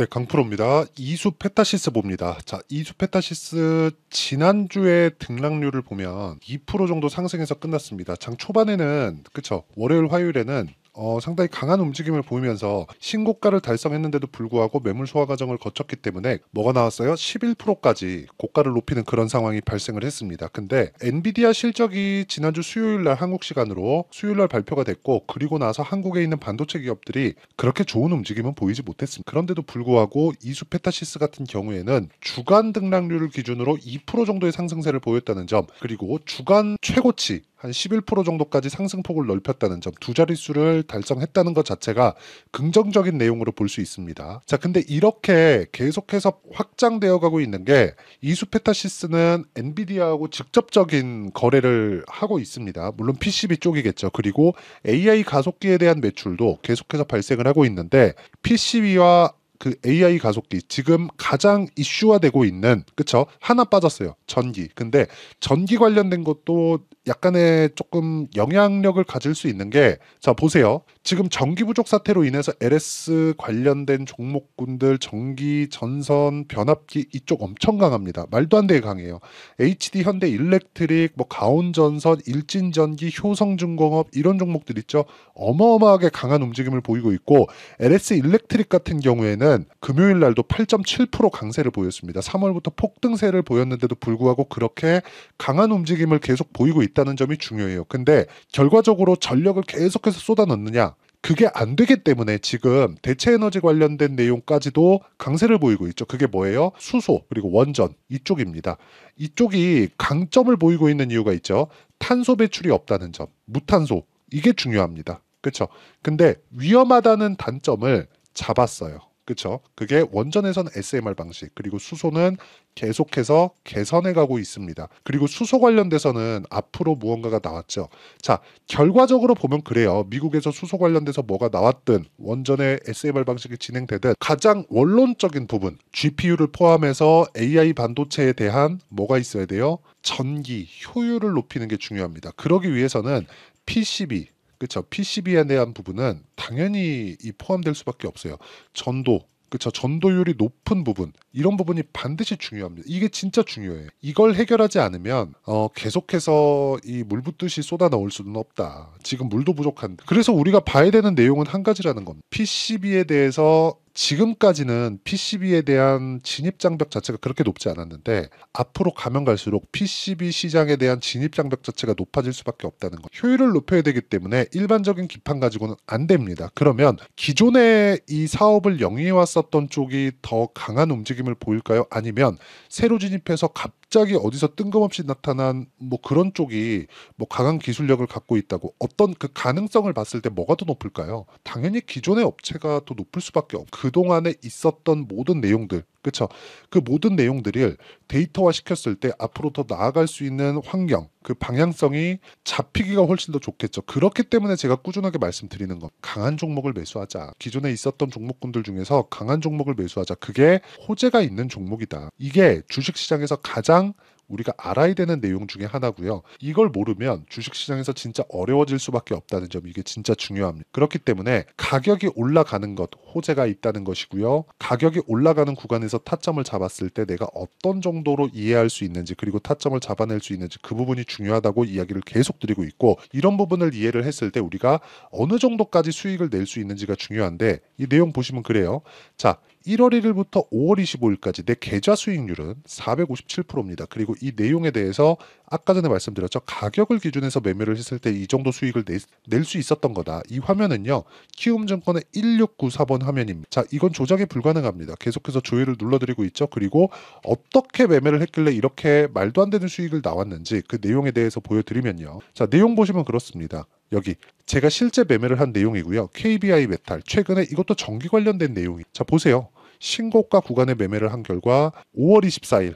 네, 강프로입니다. 이수 페타시스 봅니다. 자, 이수 페타시스 지난주에 등락률을 보면 2% 정도 상승해서 끝났습니다. 장 초반에는 그쵸 월요일 화요일에는 어, 상당히 강한 움직임을 보이면서 신고가를 달성했는데도 불구하고 매물 소화 과정을 거쳤기 때문에 뭐가 나왔어요? 11%까지 고가를 높이는 그런 상황이 발생을 했습니다. 근데 엔비디아 실적이 지난주 수요일 날 한국 시간으로 수요일 날 발표가 됐고 그리고 나서 한국에 있는 반도체 기업들이 그렇게 좋은 움직임은 보이지 못했습니다. 그런데도 불구하고 이수 페타시스 같은 경우에는 주간 등락률을 기준으로 2% 정도의 상승세를 보였다는 점 그리고 주간 최고치 한11% 정도까지 상승폭을 넓혔다는 점, 두 자릿수를 달성했다는 것 자체가 긍정적인 내용으로 볼 수 있습니다. 자, 근데 이렇게 계속해서 확장되어 가고 있는 게 이수페타시스는 엔비디아하고 직접적인 거래를 하고 있습니다. 물론 PCB 쪽이겠죠. 그리고 AI 가속기에 대한 매출도 계속해서 발생을 하고 있는데 PCB와 그 AI 가속기 지금 가장 이슈화되고 있는 그쵸 하나 빠졌어요 전기 근데 전기 관련된 것도 약간의 조금 영향력을 가질 수 있는 게 자 보세요 지금 전기 부족 사태로 인해서 LS 관련된 종목군들 전기 전선 변압기 이쪽 엄청 강합니다 말도 안 되게 강해요 HD 현대 일렉트릭 뭐 가온 전선 일진 전기 효성 중공업 이런 종목들 있죠 어마어마하게 강한 움직임을 보이고 있고 LS 일렉트릭 같은 경우에는 주가 금요일 날도 8.7% 강세를 보였습니다. 3월부터 폭등세를 보였는데도 불구하고 그렇게 강한 움직임을 계속 보이고 있다는 점이 중요해요. 근데 결과적으로 전력을 계속해서 쏟아넣느냐? 그게 안 되기 때문에 지금 대체 에너지 관련된 내용까지도 강세를 보이고 있죠. 그게 뭐예요? 수소 그리고 원전 이쪽입니다. 이쪽이 강점을 보이고 있는 이유가 있죠. 탄소 배출이 없다는 점, 무탄소 이게 중요합니다. 그렇죠? 근데 위험하다는 단점을 잡았어요. 그렇죠? 그게 원전에선 SMR 방식 그리고 수소는 계속해서 개선해 가고 있습니다. 그리고 수소 관련돼서는 앞으로 무언가가 나왔죠. 자, 결과적으로 보면 그래요. 미국에서 수소 관련돼서 뭐가 나왔든 원전의 SMR 방식이 진행되든 가장 원론적인 부분 GPU를 포함해서 AI 반도체에 대한 뭐가 있어야 돼요? 전기 효율을 높이는 게 중요합니다. 그러기 위해서는 PCB 그쵸 PCB에 대한 부분은 당연히 이 포함될 수밖에 없어요. 전도 그쵸 전도율이 높은 부분 이런 부분이 반드시 중요합니다. 이게 진짜 중요해. 이걸 해결하지 않으면 어, 계속해서 이 물붓듯이 쏟아 넣을 수는 없다. 지금 물도 부족한데. 그래서 우리가 봐야 되는 내용은 한 가지라는 겁니다. PCB에 대해서 지금까지는 PCB에 대한 진입 장벽 자체가 그렇게 높지 않았는데 앞으로 가면 갈수록 PCB 시장에 대한 진입 장벽 자체가 높아질 수밖에 없다는 것. 효율을 높여야 되기 때문에 일반적인 기판 가지고는 안 됩니다. 그러면 기존에 이 사업을 영위해 왔었던 쪽이 더 강한 움직임을 보일까요? 아니면 새로 진입해서 갑 갑자기 어디서 뜬금없이 나타난 뭐 그런 쪽이 뭐 강한 기술력을 갖고 있다고 어떤 그 가능성을 봤을 때 뭐가 더 높을까요? 당연히 기존의 업체가 더 높을 수밖에 없. 그 동안에 있었던 모든 내용들 그렇죠. 그 모든 내용들을 데이터화 시켰을 때 앞으로 더 나아갈 수 있는 환경, 그 방향성이 잡히기가 훨씬 더 좋겠죠. 그렇기 때문에 제가 꾸준하게 말씀드리는 것. 강한 종목을 매수하자. 기존에 있었던 종목군들 중에서 강한 종목을 매수하자. 그게 호재가 있는 종목이다. 이게 주식시장에서 가장 우리가 알아야 되는 내용 중에 하나고요. 이걸 모르면 주식시장에서 진짜 어려워질 수밖에 없다는 점 이게 진짜 중요합니다. 그렇기 때문에 가격이 올라가는 것 호재가 있다는 것이고요. 가격이 올라가는 구간에서 타점을 잡았을 때 내가 어떤 정도로 이해할 수 있는지 그리고 타점을 잡아낼 수 있는지 그 부분이 중요하다고 이야기를 계속 드리고 있고 이런 부분을 이해를 했을 때 우리가 어느 정도까지 수익을 낼 수 있는지가 중요한데 이 내용 보시면 그래요. 자, 1월 1일부터 5월 25일까지 내 계좌 수익률은 457%입니다. 그리고 이 내용에 대해서 아까 전에 말씀드렸죠. 가격을 기준해서 매매를 했을 때 이 정도 수익을 낼 수 있었던 거다. 이 화면은요. 키움증권의 1694번 화면입니다. 자, 이건 조작이 불가능합니다. 계속해서 조회를 눌러드리고 있죠. 그리고 어떻게 매매를 했길래 이렇게 말도 안 되는 수익을 나왔는지 그 내용에 대해서 보여드리면요. 자, 내용 보시면 그렇습니다. 여기 제가 실제 매매를 한 내용이고요. KBI 메탈 최근에 이것도 전기 관련된 내용이. 자 보세요. 신고가 구간에 매매를 한 결과 5월 24일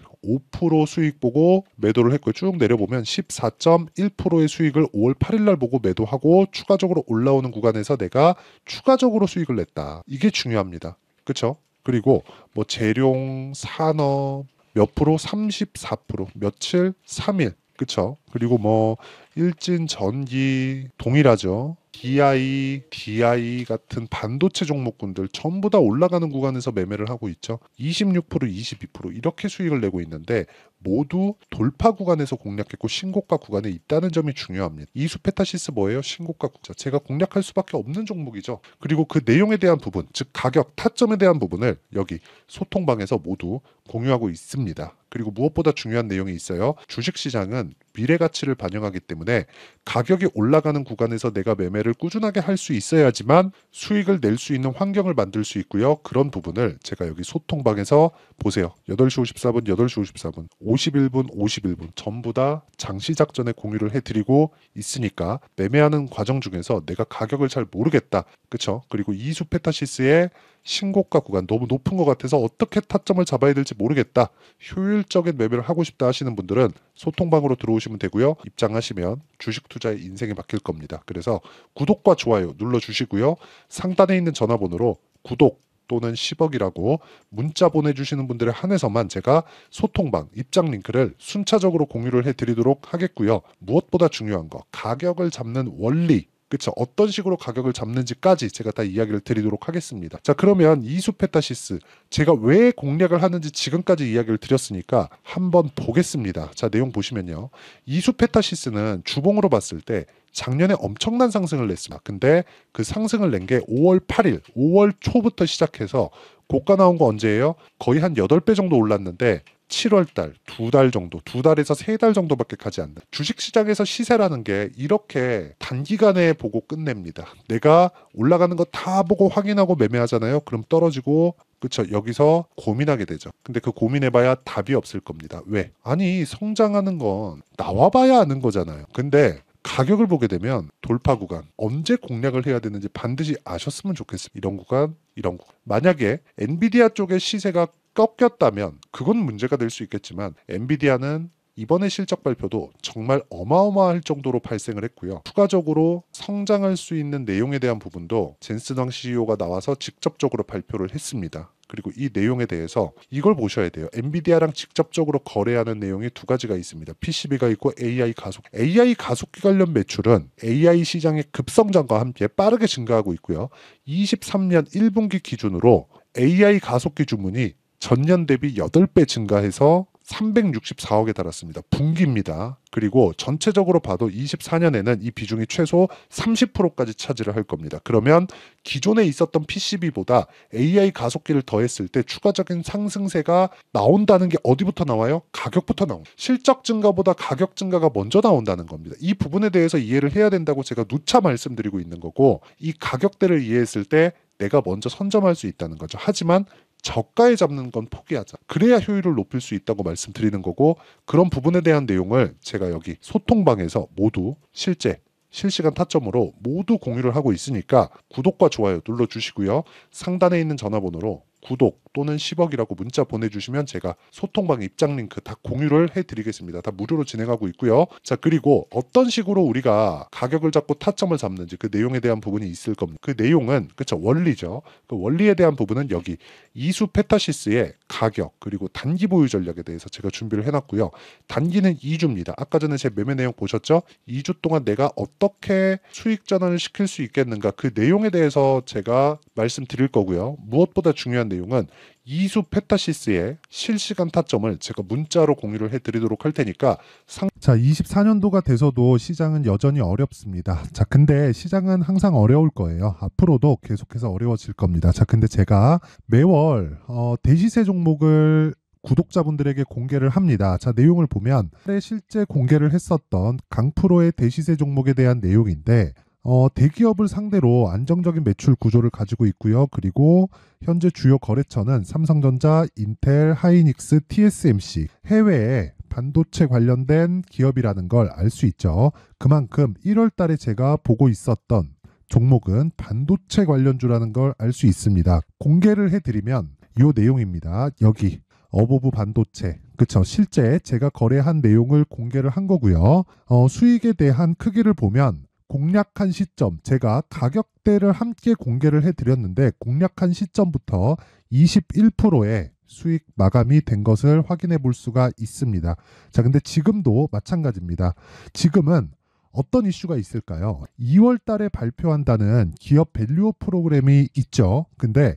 5% 수익 보고 매도를 했고요. 쭉 내려보면 14.1%의 수익을 5월 8일 날 보고 매도하고 추가적으로 올라오는 구간에서 내가 추가적으로 수익을 냈다. 이게 중요합니다. 그렇죠? 그리고 뭐 재룡, 산업 몇 프로? 34% 며칠? 3일. 그렇죠? 그리고 뭐 일진 전기 동일하죠. DI, DI 같은 반도체 종목군들 전부 다 올라가는 구간에서 매매를 하고 있죠. 26%, 22% 이렇게 수익을 내고 있는데 모두 돌파 구간에서 공략했고 신고가 구간에 있다는 점이 중요합니다. 이 수페타시스 뭐예요? 신고가 구간. 제가 공략할 수밖에 없는 종목이죠. 그리고 그 내용에 대한 부분, 즉 가격, 타점에 대한 부분을 여기 소통방에서 모두 공유하고 있습니다. 그리고 무엇보다 중요한 내용이 있어요. 주식시장은 미래 가치를 반영하기 때문에 가격이 올라가는 구간에서 내가 매매를 꾸준하게 할 수 있어야지만 수익을 낼 수 있는 환경을 만들 수 있고요. 그런 부분을 제가 여기 소통방에서 보세요. 8시 54분, 8시 54분, 51분, 51분 전부 다 장시작 전에 공유를 해드리고 있으니까 매매하는 과정 중에서 내가 가격을 잘 모르겠다. 그쵸? 그리고 이수 페타시스의 신고가 구간 너무 높은 것 같아서 어떻게 타점을 잡아야 될지 모르겠다. 효율적인 매매를 하고 싶다 하시는 분들은 소통방으로 들어오시면 되고요. 입장하시면 주식 투자의 인생이 바뀔 겁니다. 그래서 구독과 좋아요 눌러 주시고요. 상단에 있는 전화번호로 구독 또는 10억이라고 문자 보내주시는 분들에 한해서만 제가 소통방 입장 링크를 순차적으로 공유를 해드리도록 하겠고요. 무엇보다 중요한 거 가격을 잡는 원리 그쵸 어떤 식으로 가격을 잡는지까지 제가 다 이야기를 드리도록 하겠습니다 자 그러면 이수페타시스 제가 왜 공략을 하는지 지금까지 이야기를 드렸으니까 한번 보겠습니다 자 내용 보시면요 이수페타시스는 주봉으로 봤을 때 작년에 엄청난 상승을 냈습니다 근데 그 상승을 낸 게 5월 8일 5월 초부터 시작해서 고가 나온 거 언제예요? 거의 한 8배 정도 올랐는데 7월달 두 달 정도 두 달에서 세 달 정도밖에 가지 않는 주식시장에서 시세라는 게 이렇게 단기간에 보고 끝냅니다 내가 올라가는 거 다 보고 확인하고 매매하잖아요 그럼 떨어지고 그렇죠 여기서 고민하게 되죠 근데 그 고민해봐야 답이 없을 겁니다 왜 아니 성장하는 건 나와봐야 아는 거잖아요 근데 가격을 보게 되면 돌파 구간 언제 공략을 해야 되는지 반드시 아셨으면 좋겠습니다. 이런 구간, 이런 구간. 만약에 엔비디아 쪽의 시세가 꺾였다면 그건 문제가 될 수 있겠지만 엔비디아는 이번에 실적 발표도 정말 어마어마할 정도로 발생을 했고요. 추가적으로 성장할 수 있는 내용에 대한 부분도 젠스황 CEO가 나와서 직접적으로 발표를 했습니다. 그리고 이 내용에 대해서 이걸 보셔야 돼요. 엔비디아랑 직접적으로 거래하는 내용이 두 가지가 있습니다. PCB가 있고 AI 가속. AI 가속기 관련 매출은 AI 시장의 급성장과 함께 빠르게 증가하고 있고요. 23년 1분기 기준으로 AI 가속기 주문이 전년 대비 8배 증가해서 364억에 달았습니다. 분기입니다. 그리고 전체적으로 봐도 24년에는 이 비중이 최소 30%까지 차지를 할 겁니다. 그러면 기존에 있었던 PCB보다 AI 가속기를 더했을 때 추가적인 상승세가 나온다는 게 어디부터 나와요? 가격부터 나옵니다. 실적 증가보다 가격 증가가 먼저 나온다는 겁니다. 이 부분에 대해서 이해를 해야 된다고 제가 누차 말씀드리고 있는 거고 이 가격대를 이해했을 때 내가 먼저 선점할 수 있다는 거죠. 하지만 저가에 잡는 건 포기하자. 그래야 효율을 높일 수 있다고 말씀드리는 거고 그런 부분에 대한 내용을 제가 여기 소통방에서 모두 실제 실시간 타점으로 모두 공유를 하고 있으니까 구독과 좋아요 눌러주시고요. 상단에 있는 전화번호로 구독 또는 10억이라고 문자 보내주시면 제가 소통방 입장 링크 다 공유를 해드리겠습니다. 다 무료로 진행하고 있고요. 자 그리고 어떤 식으로 우리가 가격을 잡고 타점을 잡는지 그 내용에 대한 부분이 있을 겁니다. 그 내용은 그쵸 원리죠. 그 원리에 대한 부분은 여기 이수 페타시스의 가격 그리고 단기 보유 전략에 대해서 제가 준비를 해놨고요. 단기는 2주입니다. 아까 전에 제 매매 내용 보셨죠? 2주 동안 내가 어떻게 수익 전환을 시킬 수 있겠는가 그 내용에 대해서 제가 말씀드릴 거고요. 무엇보다 중요한 내용은 이수 페타시스의 실시간 타점을 제가 문자로 공유를 해드리도록 할 테니까 상... 자 24년도가 돼서도 시장은 여전히 어렵습니다. 자 근데 시장은 항상 어려울 거예요. 앞으로도 계속해서 어려워질 겁니다. 자 근데 제가 매월 어, 대시세 종목을 구독자분들에게 공개를 합니다. 자, 내용을 보면 실제 공개를 했었던 강프로의 대시세 종목에 대한 내용인데 어, 대기업을 상대로 안정적인 매출 구조를 가지고 있고요. 그리고 현재 주요 거래처는 삼성전자, 인텔, 하이닉스, TSMC, 해외에 반도체 관련된 기업이라는 걸 알 수 있죠. 그만큼 1월 달에 제가 보고 있었던 종목은 반도체 관련주라는 걸 알 수 있습니다. 공개를 해드리면 이 내용입니다. 여기 어보브 반도체 그쵸 실제 제가 거래한 내용을 공개를 한 거고요. 어, 수익에 대한 크기를 보면 공략한 시점, 제가 가격대를 함께 공개를 해드렸는데 공략한 시점부터 21%의 수익 마감이 된 것을 확인해 볼 수가 있습니다. 자, 근데 지금도 마찬가지입니다. 지금은 어떤 이슈가 있을까요? 2월 달에 발표한다는 기업 밸류업 프로그램이 있죠. 근데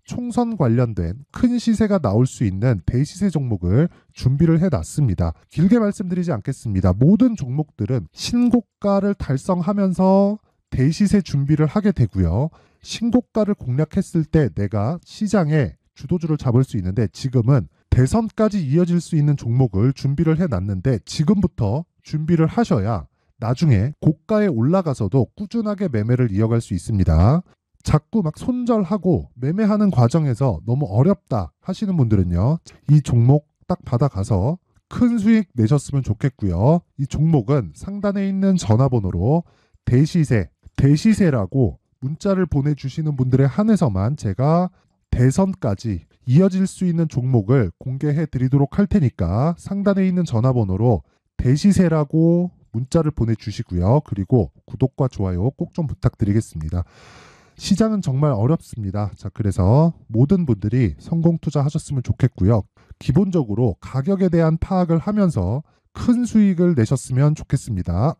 총선 관련된 큰 시세가 나올 수 있는 대시세 종목을 준비를 해놨습니다. 길게 말씀드리지 않겠습니다. 모든 종목들은 신고가를 달성하면서 대시세 준비를 하게 되고요. 신고가를 공략했을 때 내가 시장에 주도주를 잡을 수 있는데 지금은 대선까지 이어질 수 있는 종목을 준비를 해놨는데 지금부터 준비를 하셔야 나중에 고가에 올라가서도 꾸준하게 매매를 이어갈 수 있습니다. 자꾸 막 손절하고 매매하는 과정에서 너무 어렵다 하시는 분들은요. 이 종목 딱 받아가서 큰 수익 내셨으면 좋겠고요. 이 종목은 상단에 있는 전화번호로 대시세, 대시세라고 문자를 보내주시는 분들의 한해서만 제가 대선까지 이어질 수 있는 종목을 공개해 드리도록 할 테니까 상단에 있는 전화번호로 대시세라고 문자를 보내주시고요. 그리고 구독과 좋아요 꼭 좀 부탁드리겠습니다. 시장은 정말 어렵습니다. 자, 그래서 모든 분들이 성공 투자하셨으면 좋겠고요. 기본적으로 가격에 대한 파악을 하면서 큰 수익을 내셨으면 좋겠습니다.